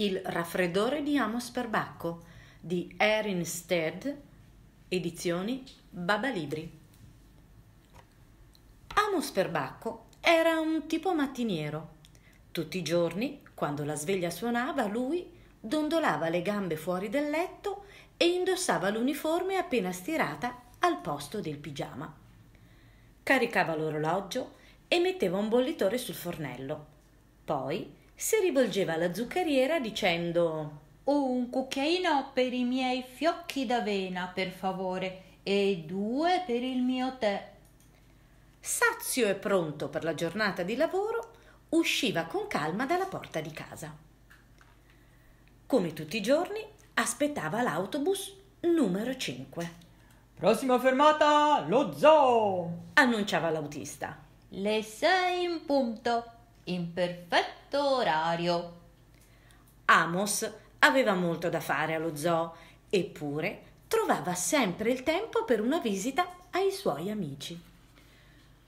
Il raffreddore di Amos per Bacco di Erin Stead, edizioni Babalibri. Amos per Bacco era un tipo mattiniero. Tutti i giorni, quando la sveglia suonava, lui dondolava le gambe fuori del letto e indossava l'uniforme appena stirata al posto del pigiama. Caricava l'orologio e metteva un bollitore sul fornello. Poi si rivolgeva alla zuccheriera dicendo oh, un cucchiaino per i miei fiocchi d'avena, per favore, e due per il mio tè. Sazio e pronto per la giornata di lavoro, usciva con calma dalla porta di casa. Come tutti i giorni, aspettava l'autobus numero 5. Prossima fermata, lo zoo! annunciava l'autista. Le sei in punto in perfetto orario. Amos aveva molto da fare allo zoo, eppure trovava sempre il tempo per una visita ai suoi amici.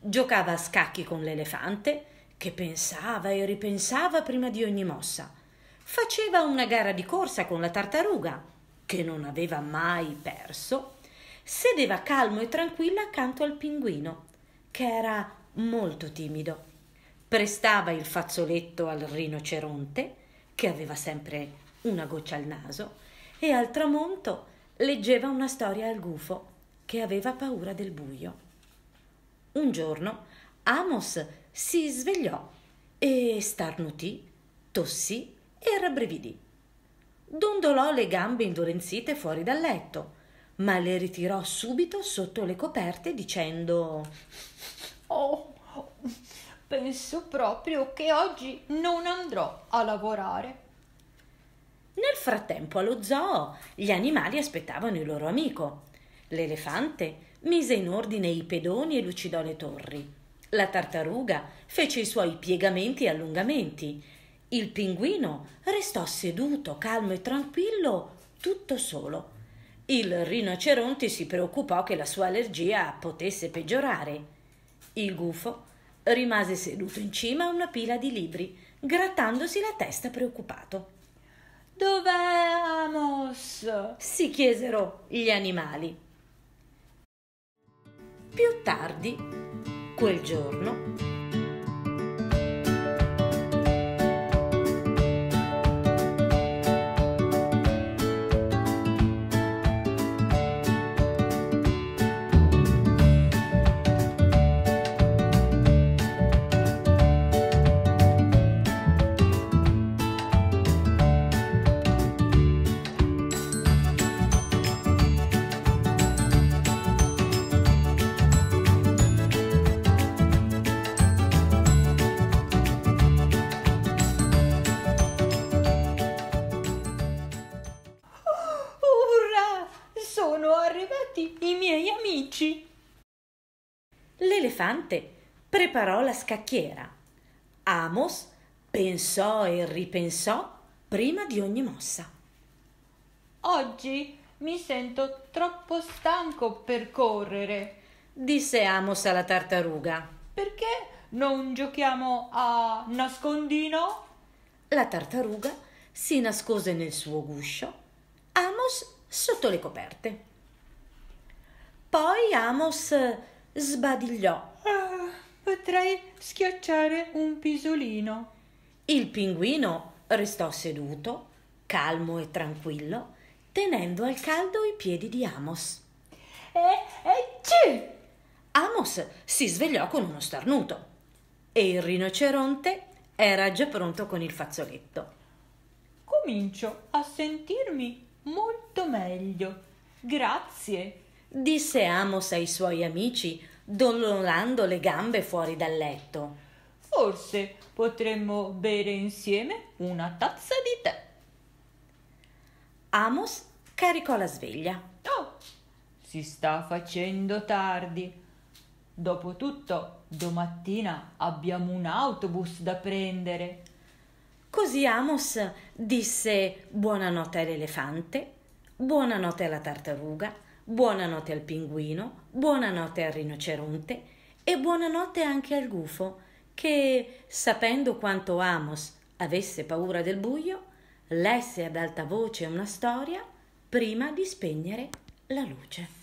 Giocava a scacchi con l'elefante, che pensava e ripensava prima di ogni mossa. Faceva una gara di corsa con la tartaruga, che non aveva mai perso. Sedeva calmo e tranquillo accanto al pinguino, che era molto timido prestava il fazzoletto al rinoceronte, che aveva sempre una goccia al naso, e al tramonto leggeva una storia al gufo, che aveva paura del buio. Un giorno Amos si svegliò e starnutì, tossì e rabbrividì. Dondolò le gambe indolenzite fuori dal letto, ma le ritirò subito sotto le coperte dicendo Oh, penso proprio che oggi non andrò a lavorare. Nel frattempo allo zoo gli animali aspettavano il loro amico. L'elefante mise in ordine i pedoni e lucidò le torri. La tartaruga fece i suoi piegamenti e allungamenti. Il pinguino restò seduto, calmo e tranquillo, tutto solo. Il rinoceronte si preoccupò che la sua allergia potesse peggiorare. Il gufo rimase seduto in cima a una pila di libri, grattandosi la testa preoccupato. Dov'è Amos? si chiesero gli animali. Più tardi, quel giorno, arrivati i miei amici. L'elefante preparò la scacchiera. Amos pensò e ripensò prima di ogni mossa. Oggi mi sento troppo stanco per correre, disse Amos alla tartaruga. Perché non giochiamo a nascondino? La tartaruga si nascose nel suo guscio, Amos sotto le coperte. Poi Amos eh, sbadigliò. Ah, potrei schiacciare un pisolino. Il pinguino restò seduto, calmo e tranquillo, tenendo al caldo i piedi di Amos. Eh, ci! Amos si svegliò con uno starnuto e il rinoceronte era già pronto con il fazzoletto. Comincio a sentirmi molto meglio. Grazie disse Amos ai suoi amici, dondolando le gambe fuori dal letto. Forse potremmo bere insieme una tazza di tè. Amos caricò la sveglia. Oh, si sta facendo tardi. Dopotutto, domattina abbiamo un autobus da prendere. Così Amos disse buonanotte all'elefante, buonanotte alla tartaruga, Buonanotte al pinguino, buonanotte al rinoceronte e buonanotte anche al gufo, che, sapendo quanto Amos avesse paura del buio, lesse ad alta voce una storia prima di spegnere la luce.